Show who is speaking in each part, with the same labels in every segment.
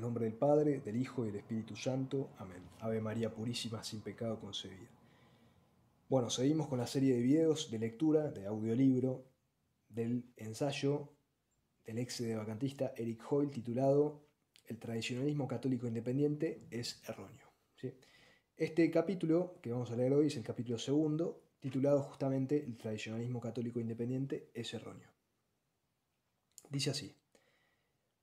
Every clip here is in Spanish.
Speaker 1: el nombre del Padre, del Hijo y del Espíritu Santo. Amén. Ave María Purísima, sin pecado concebida. Bueno, seguimos con la serie de videos de lectura, de audiolibro, del ensayo del ex vacantista Eric Hoyle titulado El tradicionalismo católico independiente es erróneo. Este capítulo que vamos a leer hoy es el capítulo segundo, titulado justamente El tradicionalismo católico independiente es erróneo. Dice así.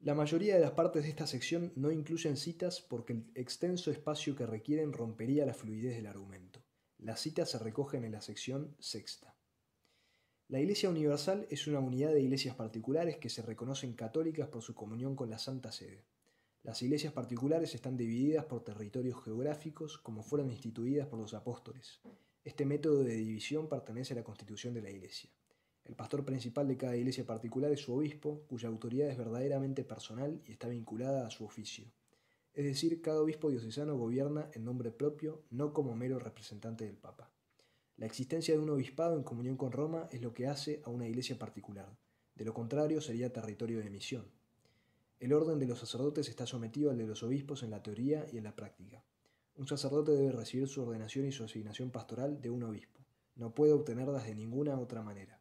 Speaker 1: La mayoría de las partes de esta sección no incluyen citas porque el extenso espacio que requieren rompería la fluidez del argumento. Las citas se recogen en la sección sexta. La Iglesia Universal es una unidad de iglesias particulares que se reconocen católicas por su comunión con la Santa Sede. Las iglesias particulares están divididas por territorios geográficos como fueron instituidas por los apóstoles. Este método de división pertenece a la constitución de la Iglesia. El pastor principal de cada iglesia particular es su obispo, cuya autoridad es verdaderamente personal y está vinculada a su oficio. Es decir, cada obispo diocesano gobierna en nombre propio, no como mero representante del Papa. La existencia de un obispado en comunión con Roma es lo que hace a una iglesia particular. De lo contrario, sería territorio de misión. El orden de los sacerdotes está sometido al de los obispos en la teoría y en la práctica. Un sacerdote debe recibir su ordenación y su asignación pastoral de un obispo. No puede obtenerlas de ninguna otra manera.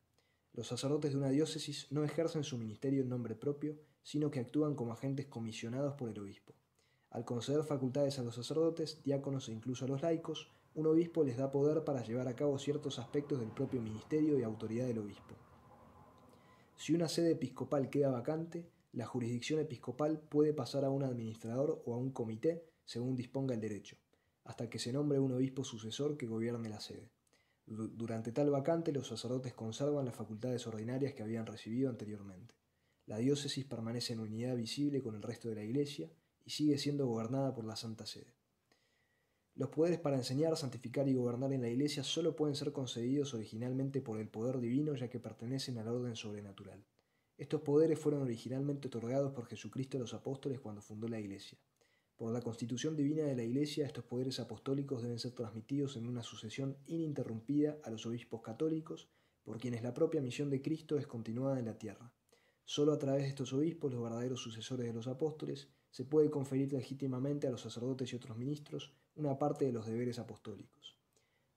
Speaker 1: Los sacerdotes de una diócesis no ejercen su ministerio en nombre propio, sino que actúan como agentes comisionados por el obispo. Al conceder facultades a los sacerdotes, diáconos e incluso a los laicos, un obispo les da poder para llevar a cabo ciertos aspectos del propio ministerio y autoridad del obispo. Si una sede episcopal queda vacante, la jurisdicción episcopal puede pasar a un administrador o a un comité, según disponga el derecho, hasta que se nombre un obispo sucesor que gobierne la sede. Durante tal vacante los sacerdotes conservan las facultades ordinarias que habían recibido anteriormente. La diócesis permanece en unidad visible con el resto de la Iglesia y sigue siendo gobernada por la Santa Sede. Los poderes para enseñar, santificar y gobernar en la Iglesia solo pueden ser concedidos originalmente por el poder divino ya que pertenecen al orden sobrenatural. Estos poderes fueron originalmente otorgados por Jesucristo a los apóstoles cuando fundó la Iglesia. Por la constitución divina de la Iglesia, estos poderes apostólicos deben ser transmitidos en una sucesión ininterrumpida a los obispos católicos, por quienes la propia misión de Cristo es continuada en la tierra. Solo a través de estos obispos, los verdaderos sucesores de los apóstoles, se puede conferir legítimamente a los sacerdotes y otros ministros una parte de los deberes apostólicos.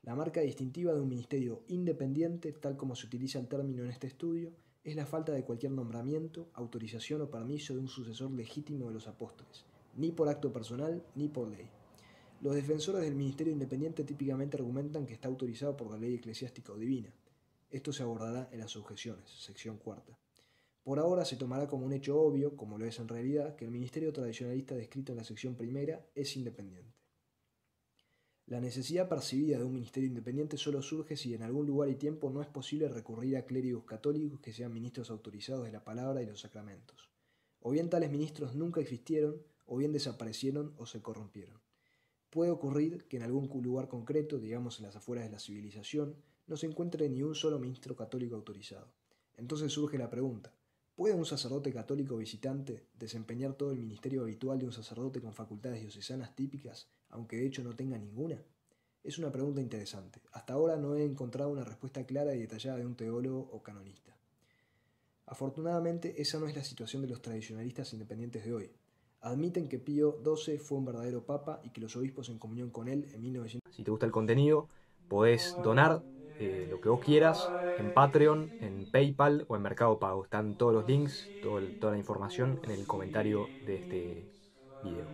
Speaker 1: La marca distintiva de un ministerio independiente, tal como se utiliza el término en este estudio, es la falta de cualquier nombramiento, autorización o permiso de un sucesor legítimo de los apóstoles, ni por acto personal ni por ley. Los defensores del ministerio independiente típicamente argumentan que está autorizado por la ley eclesiástica o divina. Esto se abordará en las objeciones, sección cuarta. Por ahora se tomará como un hecho obvio, como lo es en realidad, que el ministerio tradicionalista descrito en la sección primera es independiente. La necesidad percibida de un ministerio independiente solo surge si en algún lugar y tiempo no es posible recurrir a clérigos católicos que sean ministros autorizados de la palabra y los sacramentos. O bien tales ministros nunca existieron, o bien desaparecieron o se corrompieron. Puede ocurrir que en algún lugar concreto, digamos en las afueras de la civilización, no se encuentre ni un solo ministro católico autorizado. Entonces surge la pregunta, ¿puede un sacerdote católico visitante desempeñar todo el ministerio habitual de un sacerdote con facultades diocesanas típicas, aunque de hecho no tenga ninguna? Es una pregunta interesante. Hasta ahora no he encontrado una respuesta clara y detallada de un teólogo o canonista. Afortunadamente, esa no es la situación de los tradicionalistas independientes de hoy admiten que Pío XII fue un verdadero papa y que los obispos en comunión con él en 1900. Si te gusta el contenido, podés donar eh, lo que vos quieras en Patreon, en PayPal o en Mercado Pago. Están todos los links, toda la información en el comentario de este video.